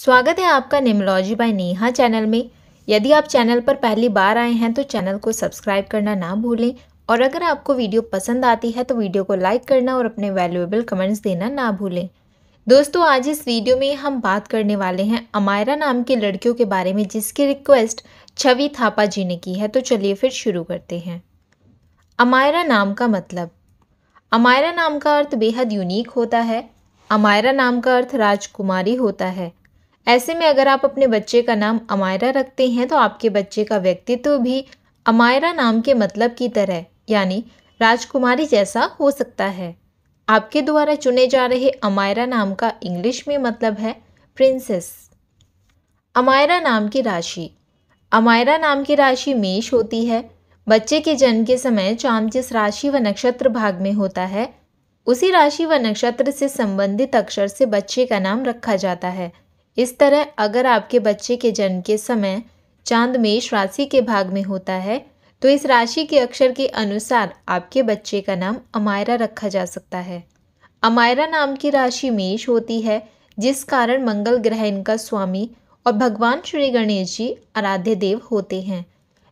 स्वागत है आपका नेमोलॉजी बाय नेहा चैनल में यदि आप चैनल पर पहली बार आए हैं तो चैनल को सब्सक्राइब करना ना भूलें और अगर आपको वीडियो पसंद आती है तो वीडियो को लाइक करना और अपने वैल्यूएबल कमेंट्स देना ना भूलें दोस्तों आज इस वीडियो में हम बात करने वाले हैं अमायरा नाम की लड़कियों के बारे में जिसकी रिक्वेस्ट छवि थापा जी ने की है तो चलिए फिर शुरू करते हैं अमायरा नाम का मतलब अमायरा नाम का अर्थ बेहद यूनिक होता है अमायरा नाम का अर्थ राजकुमारी होता है ऐसे में अगर आप अपने बच्चे का नाम अमायरा रखते हैं तो आपके बच्चे का व्यक्तित्व भी अमायरा नाम के मतलब की तरह यानी राजकुमारी जैसा हो सकता है आपके द्वारा चुने जा रहे अमायरा नाम का इंग्लिश में मतलब है प्रिंसेस अमायरा नाम की राशि अमायरा नाम की राशि मेष होती है बच्चे के जन्म के समय चांद जिस राशि व नक्षत्र भाग में होता है उसी राशि व नक्षत्र से संबंधित अक्षर से बच्चे का नाम रखा जाता है इस तरह अगर आपके बच्चे के जन्म के समय चांद मेष राशि के भाग में होता है तो इस राशि के अक्षर के अनुसार आपके बच्चे का नाम अमायरा रखा जा सकता है अमायरा नाम की राशि मेष होती है जिस कारण मंगल ग्रह इनका स्वामी और भगवान श्री गणेश जी आराध्य देव होते हैं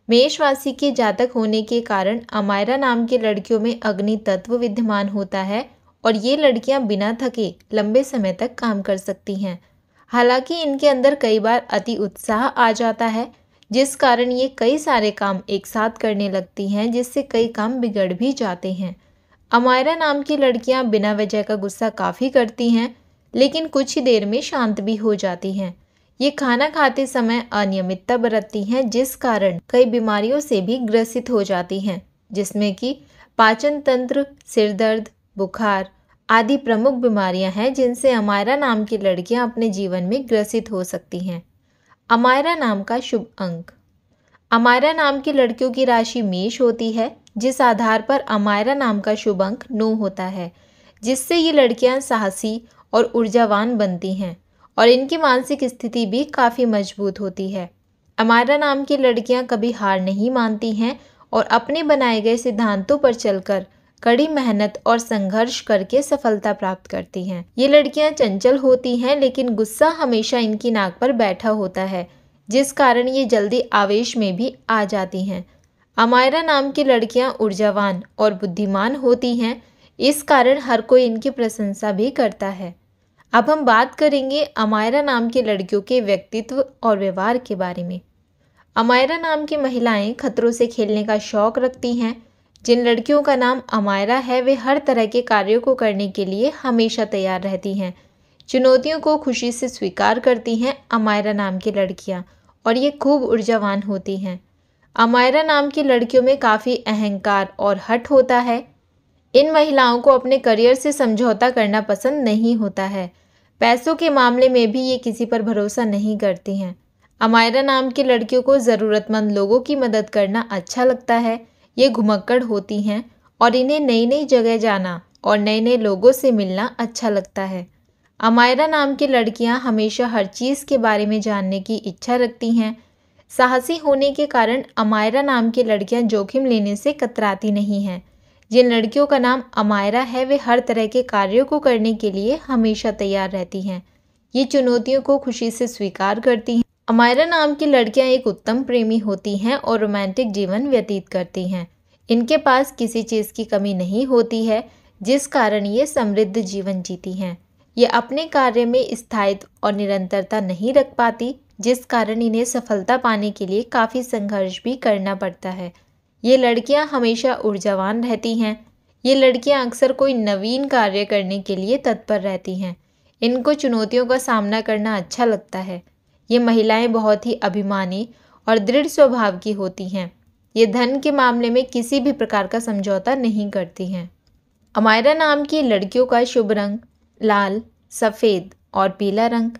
मेष राशि के जातक होने के कारण अमायरा नाम के लड़कियों में अग्नि तत्व विद्यमान होता है और ये लड़कियां बिना थके लंबे समय तक काम कर सकती हैं हालांकि इनके अंदर कई बार अति उत्साह आ जाता है जिस कारण ये कई सारे काम एक साथ करने लगती हैं जिससे कई काम बिगड़ भी जाते हैं अमायरा नाम की लड़कियां बिना वजह का गुस्सा काफ़ी करती हैं लेकिन कुछ ही देर में शांत भी हो जाती हैं ये खाना खाते समय अनियमितता बरतती हैं जिस कारण कई बीमारियों से भी ग्रसित हो जाती हैं जिसमें कि पाचन तंत्र सिर दर्द बुखार आदि प्रमुख बीमारियां हैं जिनसे अमायरा नाम की लड़कियां अपने जीवन में ग्रसित हो सकती हैं अमायरा नाम का शुभ अंक अमायरा नाम की लड़कियों की राशि मेष होती है जिस आधार पर अमायरा नाम का शुभ अंक नौ होता है जिससे ये लड़कियां साहसी और ऊर्जावान बनती हैं और इनकी मानसिक स्थिति भी काफ़ी मजबूत होती है अमायरा नाम की लड़कियां कभी हार नहीं मानती हैं और अपने बनाए गए सिद्धांतों पर चलकर कड़ी मेहनत और संघर्ष करके सफलता प्राप्त करती हैं ये लड़कियां चंचल होती हैं लेकिन गुस्सा हमेशा इनकी नाक पर बैठा होता है जिस कारण ये जल्दी आवेश में भी आ जाती हैं अमायरा नाम की लड़कियां ऊर्जावान और बुद्धिमान होती हैं इस कारण हर कोई इनकी प्रशंसा भी करता है अब हम बात करेंगे अमायरा नाम की लड़कियों के व्यक्तित्व और व्यवहार के बारे में अमायरा नाम की महिलाएं खतरों से खेलने का शौक रखती हैं जिन लड़कियों का नाम अमायरा है वे हर तरह के कार्यों को करने के लिए हमेशा तैयार रहती हैं चुनौतियों को खुशी से स्वीकार करती हैं अमायरा नाम की लड़कियाँ और ये खूब ऊर्जावान होती हैं अमायरा नाम की लड़कियों में काफ़ी अहंकार और हट होता है इन महिलाओं को अपने करियर से समझौता करना पसंद नहीं होता है पैसों के मामले में भी ये किसी पर भरोसा नहीं करती हैं अमायरा नाम की लड़कियों को ज़रूरतमंद लोगों की मदद करना अच्छा लगता है ये घुमक्कड़ होती हैं और इन्हें नई नई जगह जाना और नए नए लोगों से मिलना अच्छा लगता है अमायरा नाम की लड़कियां हमेशा हर चीज़ के बारे में जानने की इच्छा रखती हैं साहसी होने के कारण अमायरा नाम की लड़कियां जोखिम लेने से कतराती नहीं हैं जिन लड़कियों का नाम अमायरा है वे हर तरह के कार्यों को करने के लिए हमेशा तैयार रहती हैं ये चुनौतियों को खुशी से स्वीकार करती हैं अमायरा नाम की लड़कियां एक उत्तम प्रेमी होती हैं और रोमांटिक जीवन व्यतीत करती हैं इनके पास किसी चीज़ की कमी नहीं होती है जिस कारण ये समृद्ध जीवन जीती हैं ये अपने कार्य में स्थायित्व और निरंतरता नहीं रख पाती जिस कारण इन्हें सफलता पाने के लिए काफ़ी संघर्ष भी करना पड़ता है ये लड़कियां हमेशा ऊर्जावान रहती हैं ये लड़कियां अक्सर कोई नवीन कार्य करने के लिए तत्पर रहती हैं इनको चुनौतियों का सामना करना अच्छा लगता है ये महिलाएं बहुत ही अभिमानी और दृढ़ स्वभाव की होती हैं ये धन के मामले में किसी भी प्रकार का समझौता नहीं करती हैं अमायरा नाम की लड़कियों का शुभ रंग लाल सफ़ेद और पीला रंग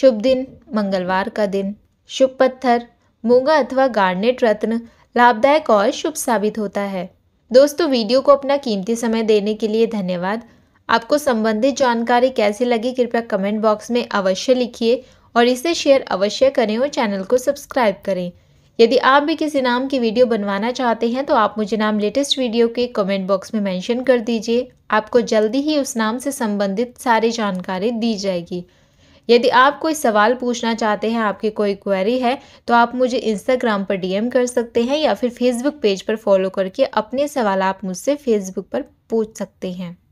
शुभ दिन मंगलवार का दिन शुभ पत्थर मूंगा अथवा गार्नेट रत्न लाभदायक और शुभ साबित होता है दोस्तों वीडियो को अपना कीमती समय देने के लिए धन्यवाद आपको संबंधित जानकारी कैसी लगी कृपया कमेंट बॉक्स में अवश्य लिखिए और इसे शेयर अवश्य करें और चैनल को सब्सक्राइब करें यदि आप भी किसी नाम की वीडियो बनवाना चाहते हैं तो आप मुझे नाम लेटेस्ट वीडियो के कमेंट बॉक्स में मेंशन कर दीजिए आपको जल्दी ही उस नाम से संबंधित सारी जानकारी दी जाएगी यदि आप कोई सवाल पूछना चाहते हैं आपकी कोई क्वेरी है तो आप मुझे इंस्टाग्राम पर डीएम कर सकते हैं या फिर फेसबुक पेज पर फॉलो करके अपने सवाल आप मुझसे फेसबुक पर पूछ सकते हैं